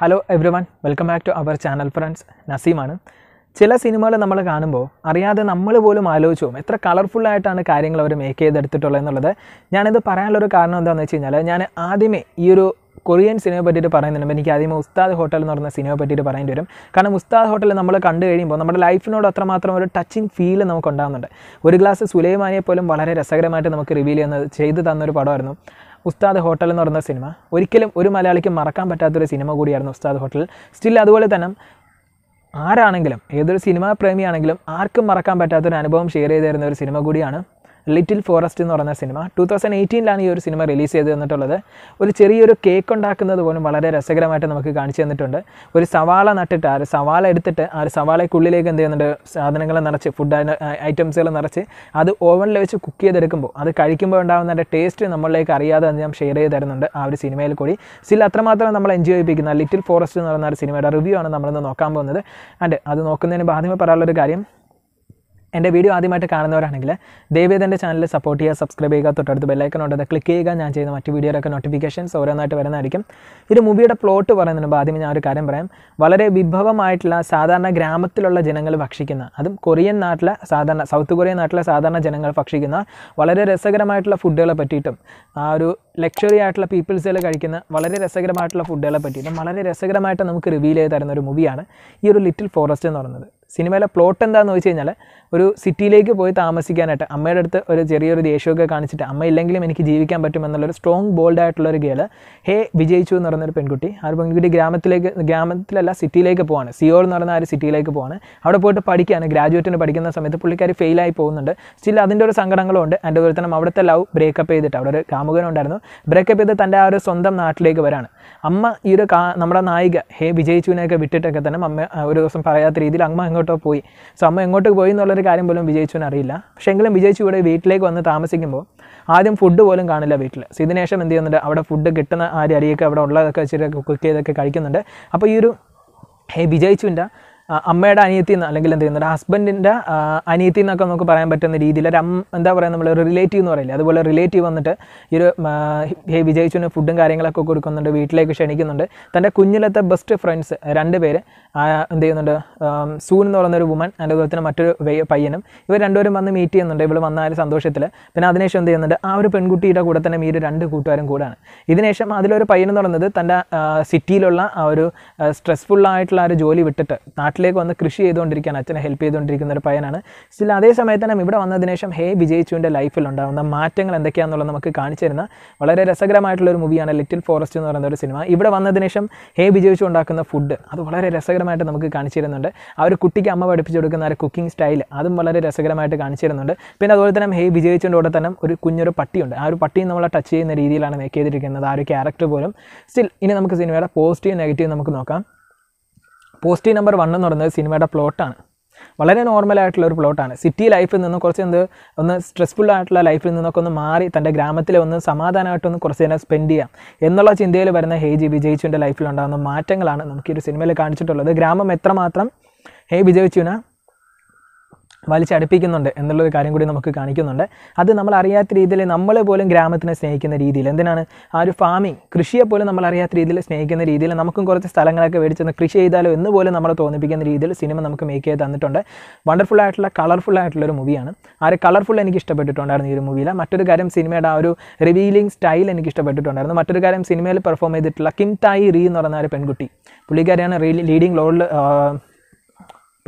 hello everyone welcome back to our channel friends നസീമാണ് ചില സിനിമകൾ നമ്മൾ കാണുമ്പോൾ അറിയാതെ നമ്മൾ പോലും ആലോചിച്ചു എത്ര കളർഫുള്ളായിട്ടാണ് കാര്യങ്ങൾ അവർ മേക്ക് ചെയ്തെടുത്തിട്ടുള്ളത് എന്നുള്ളത് ഞാനിത് പറയാനുള്ളൊരു കാരണം എന്താണെന്ന് വെച്ച് കഴിഞ്ഞാൽ ഞാൻ ആദ്യമേ ഈ ഒരു കൊറിയൻ സിനിമയെ പറ്റിയിട്ട് പറയുന്നുണ്ട് എനിക്ക് ആദ്യം ഉസ്താദ് ഹോട്ടൽ എന്ന് പറയുന്ന സിനിമയെ പറ്റിയിട്ട് പറയേണ്ടി വരും കാരണം ഉസ്താദ് ഹോട്ടൽ നമ്മൾ കണ്ടു കഴിയുമ്പോൾ നമ്മുടെ ലൈഫിനോട് അത്രമാത്രം ഒരു ടച്ചിങ് ഫീൽ നമുക്ക് ഉണ്ടാകുന്നുണ്ട് ഒരു ഗ്ലാസ് സുലൈമാനിയെ പോലും വളരെ രസകരമായിട്ട് നമുക്ക് റിവീൽ ചെയ്യുന്നത് ചെയ്തു തന്നൊരു പടമായിരുന്നു ഉസ്താദ് ഹോട്ടൽ എന്ന് പറയുന്ന സിനിമ ഒരിക്കലും ഒരു മലയാളിക്ക് മറക്കാൻ പറ്റാത്തൊരു സിനിമ കൂടിയായിരുന്നു ഉസ്താദ് ഹോട്ടൽ സ്റ്റിൽ അതുപോലെ തന്നെ ആരാണെങ്കിലും ഏതൊരു സിനിമാ പ്രേമിയാണെങ്കിലും ആർക്കും മറക്കാൻ പറ്റാത്തൊരു അനുഭവം ഷെയർ ചെയ്തു തരുന്ന ഒരു സിനിമ കൂടിയാണ് ലിറ്റിൽ ഫോറസ്റ്റ് എന്ന് പറയുന്ന സിനിമ ടൂ തൗസൻഡ് എയ്റ്റീനിലാണ് ഈ ഒരു സിനിമ റിലീസ് ചെയ്ത് തന്നിട്ടുള്ളത് ഒരു ചെറിയൊരു കേക്ക് ഉണ്ടാക്കുന്നത് പോലും വളരെ രസകരമായിട്ട് നമുക്ക് കാണിച്ചു തന്നിട്ടുണ്ട് ഒരു സവാള നട്ടിട്ട് ആ ഒരു സവാള എടുത്തിട്ട് ആ ഒരു സവാളയ്ക്കുള്ളിലേക്ക് എന്ത് ചെയ്യുന്നുണ്ട് സാധനങ്ങൾ നിറച്ച് ഫുഡ് ഐറ്റംസുകൾ നിറച്ച് അത് ഓവനിൽ വെച്ച് കുക്ക് ചെയ്തെടുക്കുമ്പോൾ അത് കഴിക്കുമ്പോൾ ഉണ്ടാകുന്ന ടേസ്റ്റ് നമ്മളിലേക്ക് അറിയാതെ ഞാൻ ഷെയർ ചെയ്ത് തരുന്നുണ്ട് ആ ഒരു സിനിമയിൽ കൂടി സിൽ അത്രമാത്രം നമ്മൾ എൻജോയ് ചെയ്യിപ്പിക്കുന്ന ലിറ്റിൽ ഫോറസ്റ്റ് എന്ന് പറയുന്ന ഒരു സിനിമയുടെ റിവ്യൂ ആണ് നമ്മളിന്ന് നോക്കാൻ പോകുന്നത് ആൻഡ് അത് നോക്കുന്നതിന് ആദ്യമേ പറയാനുള്ളൊരു കാര്യം എൻ്റെ വീഡിയോ ആദ്യമായിട്ട് കാണുന്നവരാണെങ്കിൽ ദയവേദ് എൻ്റെ ചാനൽ സപ്പോർട്ട് ചെയ്യുക സബ്സ്ക്രൈബ് ചെയ്യുക തൊട്ടടുത്ത് ബെല്ലൈക്കൺ ഉണ്ടത് ക്ലിക്ക് ചെയ്യുക ഞാൻ ചെയ്യുന്ന മറ്റ് വീഡിയോയിലൊക്കെ നോട്ടിഫിക്കേഷൻസ് ഓരോന്നായിട്ട് വരുന്നതായിരിക്കും ഇത് മൂവിയുടെ പ്ലോട്ട് പറയുന്നതിന് മുമ്പ് ആദ്യം ഞാൻ ഒരു കാര്യം പറയാം വളരെ വിഭവമായിട്ടുള്ള സാധാരണ ഗ്രാമത്തിലുള്ള ജനങ്ങൾ ഭക്ഷിക്കുന്ന അതും കൊറിയൻ നാട്ടിലെ സാധാരണ സൗത്ത് കൊറിയൻ നാട്ടിലെ സാധാരണ ജനങ്ങൾ ഭക്ഷിക്കുന്ന വളരെ രസകരമായിട്ടുള്ള ഫുഡുകളെ പറ്റിയിട്ടും ആ ഒരു ലക്ഷറി ആയിട്ടുള്ള പീപ്പിൾസുകൾ കഴിക്കുന്ന വളരെ രസകരമായിട്ടുള്ള ഫുഡുകളെ പറ്റിയിട്ടും വളരെ രസകരമായിട്ട് നമുക്ക് റിവീൽ ചെയ്ത് തരുന്ന ഒരു മൂവിയാണ് ഈ ഒരു ലിറ്റിൽ ഫോറസ്റ്റ് എന്ന് പറയുന്നത് സിനിമയിലെ പ്ലോട്ട് എന്താന്ന് വെച്ച് കഴിഞ്ഞാൽ ഒരു സിറ്റിയിലേക്ക് പോയി താമസിക്കാനായിട്ട് അമ്മയുടെ അടുത്ത് ഒരു ചെറിയൊരു ദേഷ്യമൊക്കെ കാണിച്ചിട്ട് അമ്മ ഇല്ലെങ്കിലും എനിക്ക് ജീവിക്കാൻ പറ്റുമെന്നുള്ളൊരു സ്ട്രോങ് ബോൾഡ് ആയിട്ടുള്ള ഒരു ഗേള് ഹേ വിജയിച്ചു എന്ന് പറയുന്നൊരു പെൺകുട്ടി ആ ഒരു പെൺകുട്ടി ഗ്രാമത്തിലേക്ക് ഗ്രാമത്തിലല്ല സിറ്റിയിലേക്ക് പോവാണ് സിയോൾ എന്ന് പറയുന്ന ആ ഒരു സിറ്റിയിലേക്ക് പോവാണ് അവിടെ പോയിട്ട് പഠിക്കുകയാണ് ഗ്രാജുവേറ്റിന് പഠിക്കുന്ന സമയത്ത് പുള്ളിക്കാർ ഫെയിലായി പോകുന്നുണ്ട് സ്റ്റിൽ അതിൻ്റെ ഒരു സങ്കടങ്ങളുണ്ട് അതുപോലെ തന്നെ അവിടുത്തെ ലവ് ബ്രേക്കപ്പ് ചെയ്തിട്ട് അവിടെ ഒരു കാമുകനുണ്ടായിരുന്നു ബ്രേക്കപ്പ് ചെയ്ത് തൻ്റെ ആ ഒരു സ്വന്തം നാട്ടിലേക്ക് വരാണ് അമ്മ ഈ ഒരു കാ നമ്മുടെ നായിക ഹേ വിജയിച്ചുവിനെയൊക്കെ വിട്ടിട്ടൊക്കെ തന്നെ അമ്മ ഒരു ദിവസം പറയാത്ത രീതിയിൽ അമ്മ എങ്ങോട്ടോ പോയി സോ അമ്മ എങ്ങോട്ട് പോയി എന്നുള്ളൊരു കാര്യം പോലും വിജയിച്ചുവിന് അറിയില്ല പക്ഷേ എങ്കിലും വിജയിച്ചു ഇവിടെ വീട്ടിലേക്ക് വന്ന് താമസിക്കുമ്പോൾ ആദ്യം ഫുഡ് പോലും കാണില്ല വീട്ടിൽ സോ ഇതിനുശേഷം എന്ത് ചെയ്യുന്നുണ്ട് അവിടെ ഫുഡ് കിട്ടുന്ന ആ അരിയൊക്കെ അവിടെ ഉള്ളതൊക്കെ വെച്ചിട്ട് കുക്ക് ചെയ്തൊക്കെ കഴിക്കുന്നുണ്ട് അപ്പോൾ ഈ ഒരു ഹേ വിജയിച്ചുവിൻ്റെ അമ്മയുടെ അനിയത്തി നിന്ന് അല്ലെങ്കിൽ എന്ത് ചെയ്യുന്നത് ഹസ്ബൻഡിൻ്റെ അനിയത്തി നിന്നൊക്കെ നമുക്ക് പറയാൻ പറ്റുന്ന രീതിയിൽ ഒരു എന്താ പറയുക നമ്മൾ റിലേറ്റീവ് എന്ന് പറയില്ല അതുപോലെ റിലേറ്റീവ് വന്നിട്ട് ഈ ഒരു ഹേ വിജയിച്ചുവിന് ഫുഡും കാര്യങ്ങളൊക്കെ കൊടുക്കുന്നുണ്ട് വീട്ടിലേക്ക് ക്ഷണിക്കുന്നുണ്ട് തൻ്റെ കുഞ്ഞിലത്തെ ബെസ്റ്റ് ഫ്രണ്ട്സ് രണ്ട് പേര് എന്ത് ചെയ്യുന്നുണ്ട് സൂൺ എന്ന് പറയുന്ന ഒരു വുമൺ അതുപോലെ തന്നെ മറ്റൊരു പയ്യനും ഇവർ രണ്ടുപേരും വന്ന് മീറ്റ് ചെയ്യുന്നുണ്ട് ഇവൾ വന്നാൽ സന്തോഷത്തിൽ പിന്നെ അതിനുശേഷം എന്ത് ചെയ്യുന്നുണ്ട് ആ ഒരു പെൺകുട്ടിയുടെ കൂടെ തന്നെ മീര് രണ്ട് കൂട്ടുകാരും കൂടാണ് ഇതിനുശേഷം അതിലൊരു പയ്യൻ എന്ന് പറയുന്നത് തൻ്റെ സിറ്റിയിലുള്ള ആ ഒരു സ്ട്രെസ്ഫുള്ളായിട്ടുള്ള ആ ഒരു ജോലി വിട്ടിട്ട് നാട്ടിലേക്ക് വന്ന് കൃഷി ചെയ്തുകൊണ്ടിരിക്കാൻ അച്ഛനെ ഹെൽപ്പ് ചെയ്തുകൊണ്ടിരിക്കുന്ന ഒരു പയ്യനാണ് സ്റ്റിൽ അതേ സമയത്ത് തന്നെ ഇവിടെ വന്നതിന് ശേഷം ഹേ വിജയിച്ചുവിൻ്റെ ലൈഫിൽ ഉണ്ടാകുന്ന മാറ്റങ്ങൾ എന്തൊക്കെയാണെന്നുള്ളത് നമുക്ക് കാണിച്ചു തരുന്ന വളരെ രസകരമായിട്ടുള്ള ഒരു മൂവിയാണ് ലിറ്റിൽ ഫോറസ്റ്റ് എന്ന് പറയുന്ന ഒരു സിനിമ ഇവിടെ വന്നതിന് ശേഷം ഹേ വിജയിച്ചു ഉണ്ടാക്കുന്ന ഫുഡ് അത് വളരെ രസകരമായിട്ട് നമുക്ക് കാണിച്ചു തരുന്നുണ്ട് ആ ഒരു കുട്ടിക്ക് അമ്മ പഠിപ്പിച്ചു കൊടുക്കുന്ന ഒരു കുക്കിംഗ് സ്റ്റൈൽ അതും വളരെ രസകരമായിട്ട് കാണിച്ചു തരുന്നുണ്ട് പിന്നെ അതുപോലെ തന്നെ ഹേ വിജയിച്ചുകൊണ്ട് കൂടെ തന്നെ ഒരു കുഞ്ഞൊരു പട്ടിയുണ്ട് ആ ഒരു പട്ടിയും നമ്മളെ ടച്ച് ചെയ്യുന്ന രീതിയിലാണ് മേക്ക് ചെയ്തിരിക്കുന്നത് ആ ഒരു ക്യാരക്ടർ പോലും സ്റ്റിൽ ഇനി നമുക്ക് സിനിമയുടെ പോസിറ്റീവ് നെഗറ്റീവ് നമുക്ക് നോക്കാം പോസ്റ്റി നമ്പർ വൺ എന്ന് പറയുന്നത് സിനിമയുടെ പ്ലോട്ടാണ് വളരെ നോർമലായിട്ടുള്ള ഒരു പ്ലോട്ടാണ് സിറ്റി ലൈഫിൽ നിന്ന് കുറച്ച് എന്ത് ഒന്ന് സ്ട്രെസ്ഫുൾ ആയിട്ടുള്ള ലൈഫിൽ നിന്നൊക്കെ ഒന്ന് മാറി തൻ്റെ ഗ്രാമത്തിൽ ഒന്ന് സമാധാനമായിട്ടൊന്ന് കുറച്ച് തന്നെ സ്പെൻഡ് ചെയ്യാം എന്നുള്ള ചിന്തയിൽ വരുന്ന ഹേജി വിജയിച്ചുവിൻ്റെ ലൈഫിലുണ്ടാകുന്ന മാറ്റങ്ങളാണ് നമുക്ക് ഈ ഒരു സിനിമയിൽ കാണിച്ചിട്ടുള്ളത് ഗ്രാമം എത്രമാത്രം ഹേ വിജയിച്ചുവിനാ വലിച്ചടുപ്പിക്കുന്നുണ്ട് എന്നുള്ളൊരു കാര്യം കൂടി നമുക്ക് കാണിക്കുന്നുണ്ട് അത് നമ്മൾ അറിയാത്ത രീതിയിൽ നമ്മളെ പോലും ഗ്രാമത്തിനെ സ്നേഹിക്കുന്ന രീതിയിൽ എന്തിനാണ് ആ ഒരു ഫാമിംഗ് കൃഷിയെ പോലും നമ്മൾ അറിയാത്ത രീതിയിൽ സ്നേഹിക്കുന്ന രീതിയിൽ നമുക്കും കുറച്ച് സ്ഥലങ്ങളൊക്കെ മേടിച്ചെന്ന് കൃഷി ചെയ്താലോ എന്ന് പോലും നമ്മളെ തോന്നിപ്പിക്കുന്ന രീതിയിൽ സിനിമ നമുക്ക് മേക്ക് ചെയ്ത് തന്നിട്ടുണ്ട് വണ്ടർഫുൾ ആയിട്ടുള്ള കളർഫുൾ ആയിട്ടുള്ള ഒരു മൂവിയാണ് ആ ഒരു കളർഫുൾ എനിക്ക് ഇഷ്ടപ്പെട്ടിട്ടുണ്ടായിരുന്നു ഈ ഒരു മൂവിയിൽ മറ്റൊരു കാര്യം സിനിമയുടെ ആ ഒരു റിവീലിംഗ് സ്റ്റൈൽ എനിക്ക് ഇഷ്ടപ്പെട്ടിട്ടുണ്ടായിരുന്നു മറ്റൊരു കാര്യം സിനിമയിൽ പെർഫോം ചെയ്തിട്ടുള്ള കിം തായി റീ എന്ന് പറയുന്ന ഒരു പെൺകുട്ടി പുള്ളിക്കാരിയാണ് ലീഡിംഗ് റോളിൽ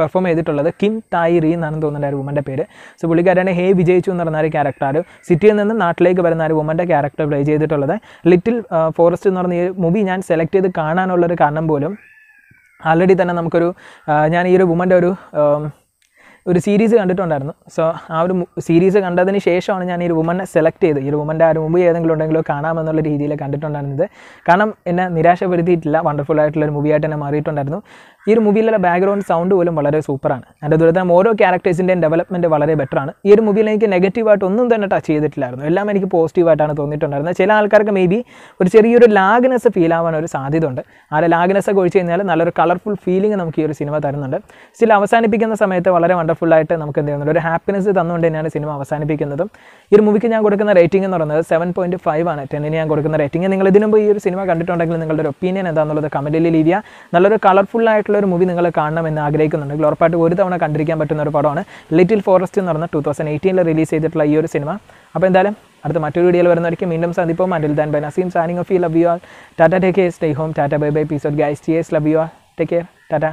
പെർഫോം ചെയ്തിട്ടുള്ളത് കിം തായി എന്നാണ് തോന്നുന്നത് ഒരു വുമൻ്റെ പേര് സോ പുള്ളിക്കാരാണ് ഹേ വിജയിച്ചു എന്ന് പറഞ്ഞ ഒരു ക്യാരക്ടർ സിറ്റിയിൽ നിന്ന് നാട്ടിലേക്ക് വരുന്ന ഒരു വുമൻ്റെ ക്യാരക്ടർ പ്ലേ ചെയ്തിട്ടുള്ളത് ലിറ്റിൽ ഫോറസ്റ്റ് എന്ന് പറഞ്ഞ ഈ മൂവി ഞാൻ സെലക്ട് ചെയ്ത് കാണാനുള്ളൊരു കാരണം പോലും ആൾറെഡി തന്നെ നമുക്കൊരു ഞാൻ ഈ ഒരു വുമൻ്റെ ഒരു ഒരു സീരീസ് കണ്ടിട്ടുണ്ടായിരുന്നു സോ ആ ഒരു സീരീസ് കണ്ടതിന് ശേഷമാണ് ഞാൻ ഈ ഒരു വുമനെ സെലക്ട് ചെയ്ത് ഈ ഒരു വുമൻ്റെ ആ മുമ്പ് ഏതെങ്കിലും ഉണ്ടെങ്കിലോ കാണാമെന്നുള്ള രീതിയിൽ കണ്ടിട്ടുണ്ടായിരുന്നത് കാരണം എന്നെ നിരാശപ്പെടുത്തിയിട്ടില്ല വണ്ടർഫുൾ ആയിട്ടുള്ള ഒരു മൂവിയായിട്ട് എന്നെ മാറിയിട്ടുണ്ടായിരുന്നു ഈ ഒരു മൂവിയിലെ ബാക്ക്ഗ്രൗണ്ട് സൗണ്ട് പോലും വളരെ സൂപ്പറാണ് അതിൻ്റെ ദുരിതം ഓരോ ക്യാരക്ടേഴ്സിൻ്റെയും ഡെവലപ്മെൻറ്റ് വളരെ ബെറ്ററാണ് ഈ ഒരു മൂവിയിൽ എനിക്ക് നെഗറ്റീവായിട്ട് ഒന്നും തന്നെ ടച്ച് ചെയ്തിട്ടില്ലായിരുന്നു എല്ലാം എനിക്ക് പോസിറ്റീവായിട്ടാണ് തോന്നിയിട്ടുണ്ടായിരുന്നത് ചില ആൾക്കാർക്ക് മേ ബി ഒരു ചെറിയൊരു ലാഗ്നസ് ഫീൽ ആവാൻ ഒരു സാധ്യത ഉണ്ട് ആ ലാഗ്നസ് ഒക്കെ ഒഴിച്ച് കഴിഞ്ഞാൽ നല്ലൊരു കളർഫുൾ ഫീലിംഗ് നമുക്ക് ഈ ഒരു സിനിമ തരുന്നുണ്ട് സ്റ്റിൽ അവസാനിപ്പിക്കുന്ന സമയത്ത് വളരെ വണ്ടർഫുൾ വണ്ടർഫുൾ ആയിട്ട് നമുക്ക് എന്ത് ചെയ്യുന്നുണ്ട് ഒരു ഹാപ്പിനെസ് തന്നുകൊണ്ട് തന്നെയാണ് സിനിമ അവസാനിപ്പിക്കുന്നതും ഈ ഒരു മൂവിക്ക് ഞാൻ കൊടുക്കുന്ന റേറ്റിംഗ് എന്ന് പറയുന്നത് സെവൻ പോയിൻറ്റ് ഫൈവ് ആണ് ടെന്നിന് ഞാൻ കൊടുക്കുന്ന റേറ്റിംഗ് നിങ്ങൾ ഇതിനു ഈ ഒരു സിനിമ കണ്ടിട്ടുണ്ടെങ്കിൽ നിങ്ങളുടെ ഒരു ഒപ്പീനിയൻ എന്താണെന്നുള്ളത് കമൻറ്റിൽ ലീവിയ നല്ലൊരു കളർഫുൾ ആയിട്ടുള്ള ഒരു മൂവി നിങ്ങൾ കാണണമെന്ന് ആഗ്രഹിക്കുന്നുണ്ടെങ്കിൽ ഉറപ്പായിട്ട് ഒരു തവണ കണ്ടിരിക്കാൻ പറ്റുന്ന ഒരു പടമാണ് ലിറ്റിൽ ഫോറസ്റ്റ് എന്ന് പറഞ്ഞ ടൂ തൗസൻഡ് എയ്റ്റീനിൽ റിലീസ് ചെയ്തിട്ടുള്ള ഈ ഒരു സിനിമ അപ്പോൾ എന്തായാലും അടുത്ത മറ്റൊരു വീഡിയോയിൽ വരുന്നവർക്ക് വീണ്ടും സന്ദിപ്പം until then bye Naseem signing off you love you all tata take care stay home tata bye bye peace off guys yes love you all take care Tata